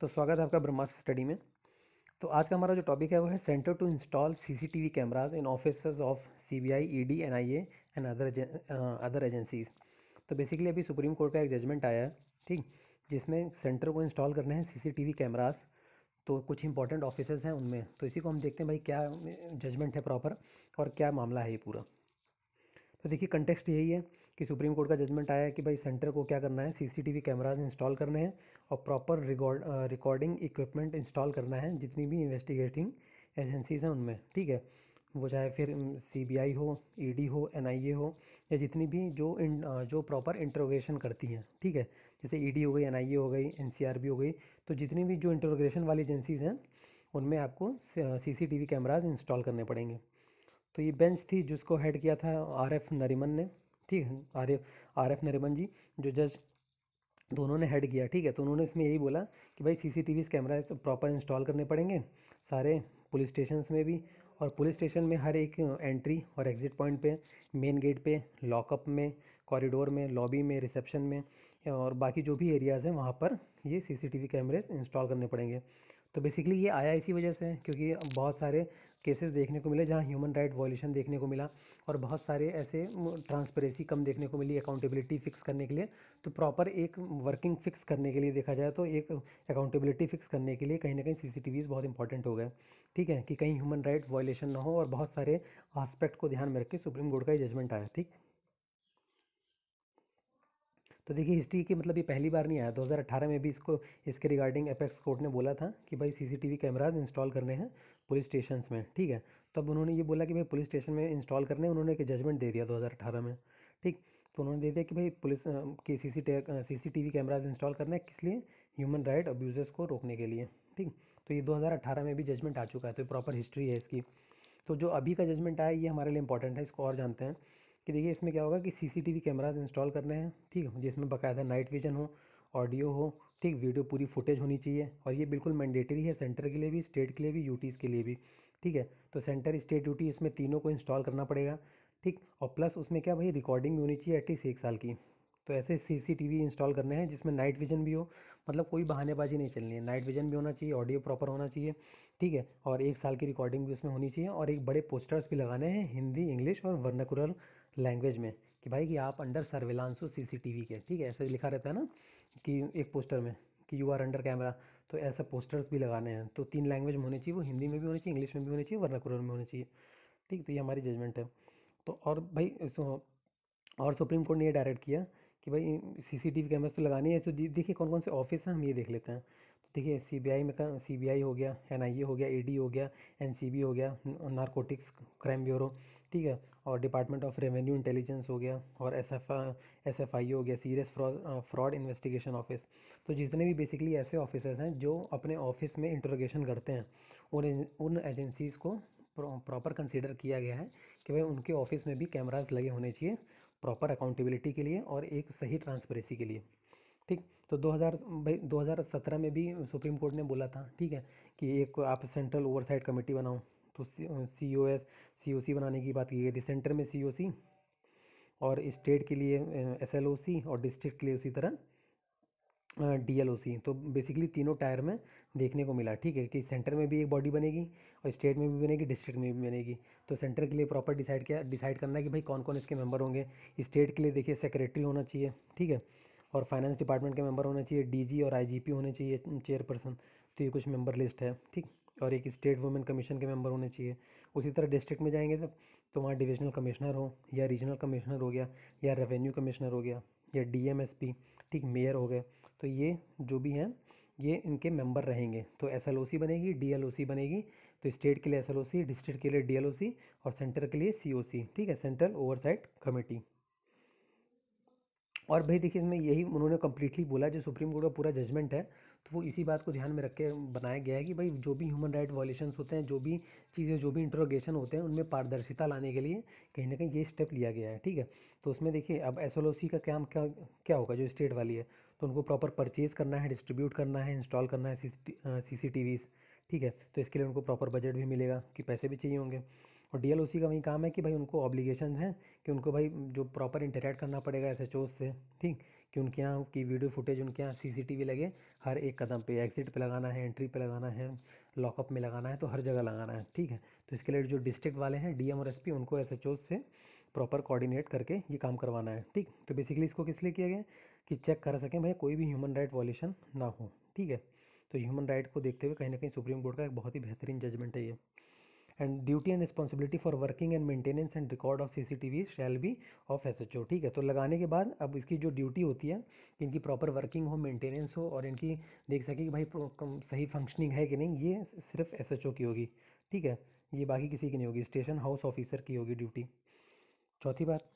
तो स्वागत है आपका ब्रह्मास्त्र स्टडी में तो आज का हमारा जो टॉपिक है वो है centre to install CCTV cameras in office of CBI, ED, NIA and other other agencies तो बेसिकली अभी सुप्रीम कोर्ट का एक जजमेंट आया है ठीक जिसमें सेंटर को इंस्टॉल करने हैं सीसीटीवी कैमरास तो कुछ इंपॉर्टेंट ऑफिसेज हैं उनमें तो इसी को हम देखते हैं भाई क्या जजमेंट है प्रॉपर और क्या मामला है ये पूरा तो देखिए कंटेक्स्ट यही है कि सुप्रीम कोर्ट का जजमेंट आया है कि भाई सेंटर को क्या करना है सीसीटीवी कैमरास इंस्टॉल करने हैं और proper record recording equipment install करना है जितनी भी इन्वेस्टिगेटिंग एजेंसीज़ हैं उनमें ठीक है वो चाहे फिर सीबीआई हो ईडी e हो एनआईए हो या जितनी भी जो इन, जो प्रॉपर इंट्रोगेशन करती हैं ठीक है जैसे ईडी e हो गई एनआईए हो गई एनसीआरबी हो गई तो जितनी भी जो इंट्रोगेशन वाली एजेंसीज़ हैं उनमें आपको सीसीटीवी कैमराज इंस्टॉल करने पड़ेंगे तो ये बेंच थी जिसको हेड किया था आर एफ नरिमन ने ठीक है आर एफ आर एफ जी जो जज तो उन्होंने हेड किया ठीक है तो उन्होंने इसमें यही बोला कि भाई C C T V camera proper install करने पड़ेंगे सारे पुलिस स्टेशन में भी और पुलिस स्टेशन में हर एक एंट्री और एग्ज़िट पॉइंट पे मेन गेट पे लॉकअप में कॉरिडोर में लॉबी में रिसेप्शन में और बाकी जो भी एरियाज़ हैं वहाँ पर ये सीसीटीवी कैमरे इंस्टॉल करने पड़ेंगे तो बेसिकली ये आया इसी वजह से क्योंकि बहुत सारे केसेस देखने को मिले जहाँ ह्यूमन राइट वॉल्यूशन देखने को मिला और बहुत सारे ऐसे ट्रांसपेरेंसी कम देखने को मिली अकाउंटेबिलिटी फ़िक्स करने के लिए तो प्रॉपर एक वर्किंग फ़िक्स करने के लिए देखा जाए तो एक अकाउंटेबिलिटी फ़िक्स करने के लिए कहीं ना कहीं सी बहुत इंपॉर्टेंट हो गए ठीक है कि कहीं ह्यूमन राइट वॉयलेशन ना हो और बहुत सारे आस्पेक्ट को ध्यान में रख सुप्रीम कोर्ट का जजमेंट आया ठीक तो देखिए हिस्ट्री की मतलब ये पहली बार नहीं आया 2018 में भी इसको इसके रिगार्डिंग अपेक्स कोर्ट ने बोला था कि भाई सीसीटीवी कैमराज इंस्टॉल करने हैं पुलिस स्टेशन में ठीक है तब उन्होंने ये बोला कि भाई पुलिस स्टेशन में इंस्टॉल करने उन्होंने एक जजमेंट दे दिया दो में ठीक तो उन्होंने दे दिया कि भाई पुलिस के C C T cameras install करने किस लिए ह्यूमन राइट अब्यूज़र्स को रोकने के लिए ठीक तो ये 2018 में भी जजमेंट आ चुका है तो प्रॉपर हिस्ट्री है इसकी तो जो अभी का जजमेंट आया ये हमारे लिए इंपॉर्टेंट है इसको और जानते हैं कि देखिए इसमें क्या होगा कि सीसीटीवी कैमराज इंस्टॉल करने हैं ठीक है जिसमें बाकायदा नाइट विजन हो ऑडियो हो ठीक वीडियो पूरी फुटेज होनी चाहिए और ये बिल्कुल मैंडेटरी है सेंटर के लिए भी स्टेट के लिए भी यूटीज़ के लिए भी ठीक है तो सेंटर स्टेट यूटी इसमें तीनों को इंस्टॉल करना पड़ेगा ठीक और प्लस उसमें क्या भाई रिकॉर्डिंग भी होनी चाहिए एटलीस्ट एक साल की तो ऐसे सीसीटीवी इंस्टॉल करने हैं जिसमें नाइट विजन भी हो मतलब कोई बहानेबाजी नहीं चलनी है नाइट विजन भी होना चाहिए ऑडियो प्रॉपर होना चाहिए ठीक है और एक साल की रिकॉर्डिंग भी उसमें होनी चाहिए और एक बड़े पोस्टर्स भी लगाने हैं हिंदी इंग्लिश और वर्नाकुरल लैंग्वेज में कि भाई कि आप अंडर सर्विलांस हो सीसीटीवी के ठीक है ऐसे लिखा रहता है ना कि एक पोस्टर में कि यू आर अंडर कैमरा तो ऐसा पोस्टर्स भी लगाने हैं तो तीन लैंग्वेज में होने चाहिए वो हिंदी में भी होने चाहिए इंग्लिश में भी होने चाहिए कुरर में होने चाहिए ठीक तो ये हमारी जजमेंट है तो और भाई और सुप्रीम कोर्ट ने ये डायरेक्ट किया कि भाई वी कैमराज तो लगानी है तो देखिए कौन कौन से ऑफिस हैं हम ये देख लेते हैं सी बी आई में का आई हो गया एन आई ए हो गया डी हो गया एन सी बी हो गया नारकोटिक्स क्राइम ब्यूरो ठीक है और डिपार्टमेंट ऑफ रेवेन्यू इंटेलिजेंस हो गया और S F S F I हो गया सीरियस फ्रॉड इन्वेस्टिगेशन ऑफिस तो जितने भी बेसिकली ऐसे ऑफिसर्स हैं जो अपने ऑफिस में इंटरोगेशन करते हैं उन उन एजेंसीज़ को प्रॉपर कंसिडर किया गया है कि भाई उनके ऑफिस में भी कैमराज लगे होने चाहिए प्रॉपर अकाउंटेबिलिटी के लिए और एक सही ट्रांसपेरेंसी के लिए ठीक तो 2000 भाई 2017 में भी सुप्रीम कोर्ट ने बोला था ठीक है कि एक आप सेंट्रल ओवरसाइट कमेटी बनाओ तो सी ओ एस सी ओ सी बनाने की बात की गई थी सेंटर में सी ओ सी और स्टेट के लिए एस एल ओ सी और डिस्ट्रिक्ट के लिए उसी तरह डी एल ओ सी तो बेसिकली तीनों टायर में देखने को मिला ठीक है कि सेंटर में भी एक बॉडी बनेगी और स्टेट में भी बनेगी डिस्ट्रिक्ट में भी बनेगी तो सेंटर के लिए प्रॉपर डिसाइड किया डिसाइड करना है कि भाई कौन कौन इसके मेंबर होंगे स्टेट के लिए देखिए सेक्रेटरी होना चाहिए ठीक है और फाइनेंस डिपार्टमेंट के मेंबर होना चाहिए डीजी और आईजीपी होने चाहिए चेयरपर्सन तो ये कुछ मेंबर लिस्ट है ठीक और एक स्टेट वुमेन कमीशन के मेंबर होने चाहिए उसी तरह डिस्ट्रिक्ट में जाएंगे तब तो वहाँ डिविजनल कमिश्नर हो या रीजनल कमिश्नर हो गया या रेवेन्यू कमिश्नर हो गया या डी ठीक मेयर हो गए तो ये जो भी हैं ये इनके मेंबर रहेंगे तो एस बनेगी डी बनेगी तो स्टेट के लिए एस डिस्ट्रिक्ट के लिए डी और सेंटर के लिए सी ठीक है सेंट्रल ओवरसाइट कमेटी और भाई देखिए इसमें यही उन्होंने कम्प्लीटली बोला जो सुप्रीम कोर्ट का पूरा जजमेंट है तो वो इसी बात को ध्यान में रख के बनाया गया है कि भाई जो भी ह्यूमन राइट वॉलेशन होते हैं जो भी चीज़ें जो भी इंट्रोगेशन होते हैं उनमें पारदर्शिता लाने के लिए कहीं ना कहीं ये स्टेप लिया गया है ठीक है तो उसमें देखिए अब एस का काम क्या क्या होगा जो स्टेट वाली है तो उनको प्रॉपर परचेज़ करना है डिस्ट्रीब्यूट करना है इंस्टॉल करना है सी सी ठीक है तो इसके लिए उनको प्रॉपर बजट भी मिलेगा कि पैसे भी चाहिए होंगे और डी का वही काम है कि भाई उनको ऑब्लीगेशन है कि उनको भाई जो प्रॉपर इंटरेक्ट करना पड़ेगा एस से ठीक कि उनके यहाँ की वीडियो फुटेज उनके यहाँ सीसीटीवी लगे हर एक कदम पे एग्जिट पे लगाना है एंट्री पे लगाना है लॉकअप में लगाना है तो हर जगह लगाना है ठीक है तो इसके लिए जो डिस्ट्रिक्ट वाले हैं डीएम और एसपी उनको एस से प्रॉपर कोऑर्डिनेट करके ये काम करवाना है ठीक तो बेसिकली इसको किस लिए किया गया कि चेक कर सकें भाई कोई भी ह्यूमन राइट वॉल्यूशन ना हो ठीक है तो ह्यूमन राइट को देखते हुए कहीं ना कहीं सुप्रीम कोर्ट का एक बहुत ही बेहतरीन जजमेंट है ये and duty and responsibility for working and maintenance and record of CCTV shall be of S H O ठीक है तो लगाने के बाद अब इसकी जो ड्यूटी होती है इनकी प्रॉपर वर्किंग हो मेंटेनेंस हो और इनकी देख सके कि भाई सही फंक्शनिंग है कि नहीं ये सिर्फ एस एच ओ की होगी ठीक है ये बाकी किसी की नहीं होगी स्टेशन हाउस ऑफिसर की होगी ड्यूटी चौथी बात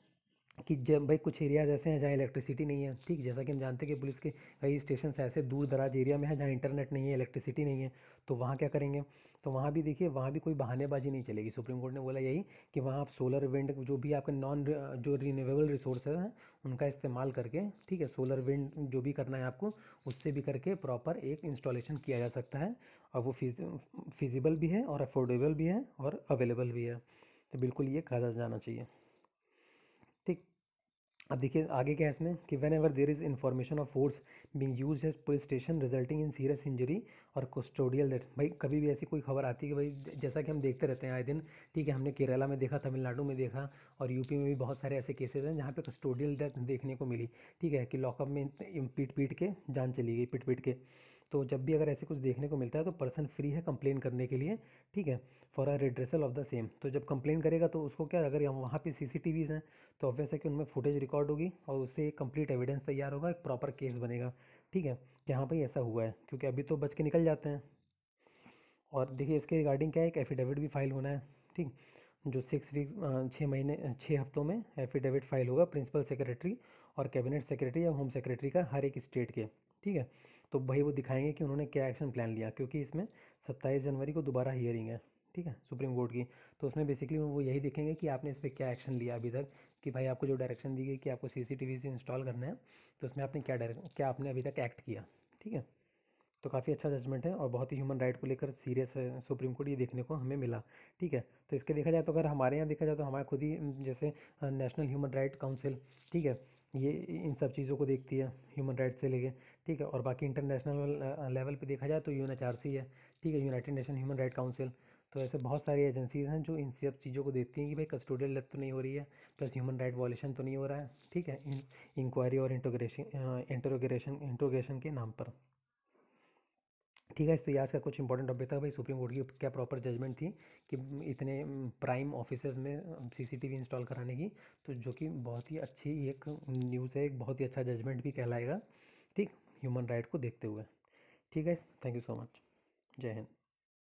कि जब भाई कुछ एरियाज ऐसे हैं जहाँ इलेक्ट्रिसिटी नहीं है ठीक जैसा कि हम जानते हैं कि पुलिस के कई स्टेशन ऐसे दूर दराज एरिया में है जहाँ इंटरनेट नहीं है इलेक्ट्रिसिटी नहीं है तो वहाँ क्या करेंगे तो वहाँ भी देखिए वहाँ भी कोई बहानेबाजी नहीं चलेगी सुप्रीम कोर्ट ने बोला यही कि वहाँ आप सोलर विंड जो भी आपके नॉन जो रिन्यूएबल रिसोर्सेज हैं उनका इस्तेमाल करके ठीक है सोलर विंड जो भी करना है आपको उससे भी करके प्रॉपर एक इंस्टॉलेशन किया जा सकता है और वो फिज फिजिबल भी है और अफोर्डेबल भी है और अवेलेबल भी है तो बिल्कुल ये कहा जाना चाहिए अब देखिए आगे क्या है इसमें कि whenever there is information of force being use as police station resulting in serious injury और कस्टोडियल डेथ भाई कभी भी ऐसी कोई खबर आती है कि भाई जैसा कि हम देखते रहते हैं आए दिन ठीक है हमने केरला में देखा तमिलनाडु में देखा और यूपी में भी बहुत सारे ऐसे केसेज हैं जहाँ पर कस्टोडियल डेथ देखने को मिली ठीक है कि लॉकअप में पीट पीट के जान चली गई पीट पीट के तो जब भी अगर ऐसे कुछ देखने को मिलता है तो पर्सन फ्री है कंप्लेन करने के लिए ठीक है for a redressal of the same तो जब कंप्लेन करेगा तो उसको क्या अगर हम वहाँ पे सीसीटीवीज हैं तो ऑब्वियस है कि उनमें फुटेज रिकॉर्ड होगी और उससे एक कंप्लीट एविडेंस तैयार होगा एक प्रॉपर केस बनेगा ठीक है कि हाँ भाई ऐसा हुआ है क्योंकि अभी तो बच के निकल जाते हैं और देखिए इसके रिगार्डिंग क्या है एक एफिडेविट भी फाइल होना है ठीक जो सिक्स वीक्स छः महीने छः हफ्तों में एफिडेविट फाइल होगा प्रिंसिपल सेक्रेटरी और कैबिनेट सेक्रेटरी या होम सेक्रेटरी का हर एक स्टेट के ठीक है तो भाई वो दिखाएंगे कि उन्होंने क्या एक्शन प्लान लिया क्योंकि इसमें सत्ताईस जनवरी को दोबारा हियरिंग है ठीक है सुप्रीम कोर्ट की तो उसमें बेसिकली वो यही देखेंगे कि आपने इस पर क्या एक्शन लिया अभी तक कि भाई आपको जो डायरेक्शन दी गई कि आपको सी सी से इंस्टॉल करना है तो उसमें आपने क्या डायरेक्शन क्या आपने अभी तक एक्ट किया ठीक है तो काफ़ी अच्छा जजमेंट है और बहुत ही ह्यूमन राइट को लेकर सीरियस है सुप्रीम कोर्ट ये देखने को हमें मिला ठीक है तो इसके देखा जाए तो अगर हमारे यहाँ देखा जाए तो हमारे खुद ही जैसे नेशनल ह्यूमन राइट काउंसिल ठीक है ये इन सब चीज़ों को देखती है ह्यूमन राइट से लेके ठीक है और बाकी इंटरनेशनल लेवल पे देखा जाए तो यू है ठीक है United Nation Human Right Council तो ऐसे बहुत सारी एजेंसीज़ हैं जो इन सब चीज़ों को देखती हैं कि भाई कस्टोडियल लेथ तो नहीं हो रही है प्लस ह्यूमन राइट वॉलेशन तो नहीं हो रहा है ठीक है इंक्वायरी और इंटोग्रेशन इंटोग्रेशन इंटरोगेशन के नाम पर ठीक है इस तो आज का कुछ इंपॉर्टेंट टॉपिक था भाई सुप्रीम कोर्ट की क्या प्रॉपर जजमेंट थी कि इतने प्राइम ऑफिसर्स में सीसीटीवी इंस्टॉल कराने की तो जो कि बहुत ही अच्छी एक न्यूज़ है एक बहुत ही अच्छा जजमेंट भी कहलाएगा ठीक ह्यूमन राइट को देखते हुए ठीक है थैंक यू सो मच जय हिंद